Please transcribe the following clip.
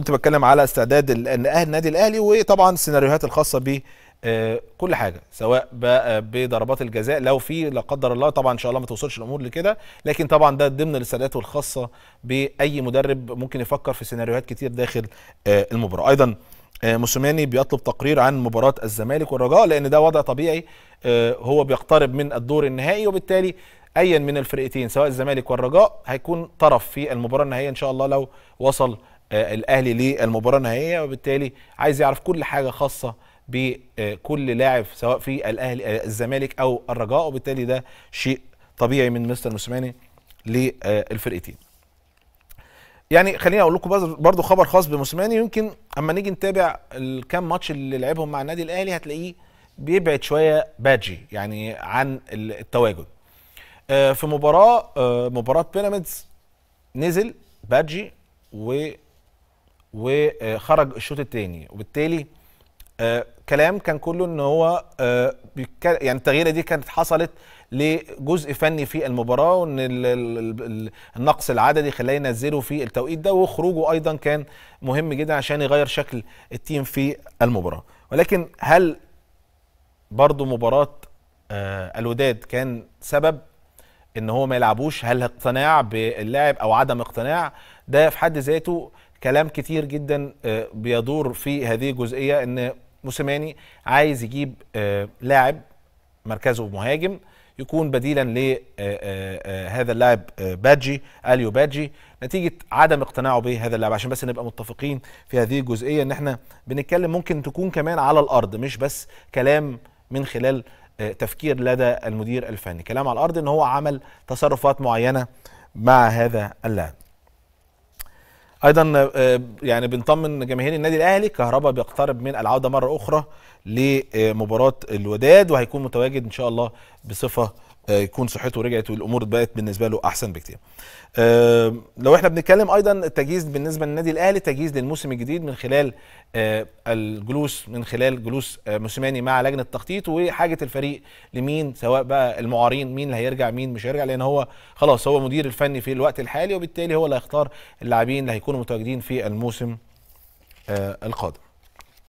كنت بتكلم على استعداد النادي الاهلي وطبعا السيناريوهات الخاصه ب آه، كل حاجه سواء بضربات الجزاء لو في لا قدر الله طبعا ان شاء الله ما توصلش الامور لكده لكن طبعا ده ضمن الاستعدادات الخاصه باي مدرب ممكن يفكر في سيناريوهات كتير داخل آه، المباراه ايضا آه، موسيماني بيطلب تقرير عن مباراة الزمالك والرجاء لأن ده وضع طبيعي هو بيقترب من الدور النهائي وبالتالي ايا من الفرقتين سواء الزمالك والرجاء هيكون طرف في المباراه النهائيه ان شاء الله لو وصل آه، الاهلي للمباراه النهائيه وبالتالي عايز يعرف كل حاجه خاصه بكل لاعب سواء في الاهلي آه، الزمالك او الرجاء وبالتالي ده شيء طبيعي من مستر موسيماني للفرقتين يعني خليني اقول لكم برضو خبر خاص بموسيماني يمكن اما نيجي نتابع الكام ماتش اللي لعبهم مع النادي الاهلي هتلاقيه بيبعد شويه بادجي يعني عن التواجد آه، في مباراه آه، مباراه بيراميدز نزل بادجي و وخرج آه، الشوط الثاني وبالتالي كلام كان كله ان هو يعني التغييره دي كانت حصلت لجزء فني في المباراه وان النقص العددي خلاه ينزله في التوقيت ده وخروجه ايضا كان مهم جدا عشان يغير شكل التيم في المباراه ولكن هل برضه مباراه الوداد كان سبب ان هو ما يلعبوش هل اقتناع باللاعب او عدم اقتناع ده في حد ذاته كلام كتير جدا آه، بيدور في هذه الجزئيه ان موسيماني عايز يجيب آه، لاعب مركزه مهاجم يكون بديلا لهذا آه، اللاعب باجي اليو باجي نتيجه عدم اقتناعه بهذا اللاعب عشان بس نبقى متفقين في هذه الجزئيه ان احنا بنتكلم ممكن تكون كمان على الارض مش بس كلام من خلال آه، تفكير لدى المدير الفني كلام على الارض ان هو عمل تصرفات معينه مع هذا اللاعب ايضا آه، يعني بنطمن جماهير النادي الاهلي كهربا بيقترب من العوده مره اخرى لمباراه الوداد وهيكون متواجد ان شاء الله بصفه آه، يكون صحته رجعت والامور بقت بالنسبه له احسن بكتير. آه، لو احنا بنتكلم ايضا التجهيز بالنسبه للنادي الاهلي تجهيز للموسم الجديد من خلال آه، الجلوس من خلال جلوس موسيماني مع لجنه التخطيط وحاجه الفريق لمين سواء بقى المعارين مين اللي هيرجع مين مش هيرجع لان هو خلاص هو مدير الفني في الوقت الحالي وبالتالي هو اللي هيختار اللاعبين اللي هيكونوا متواجدين في الموسم القادم.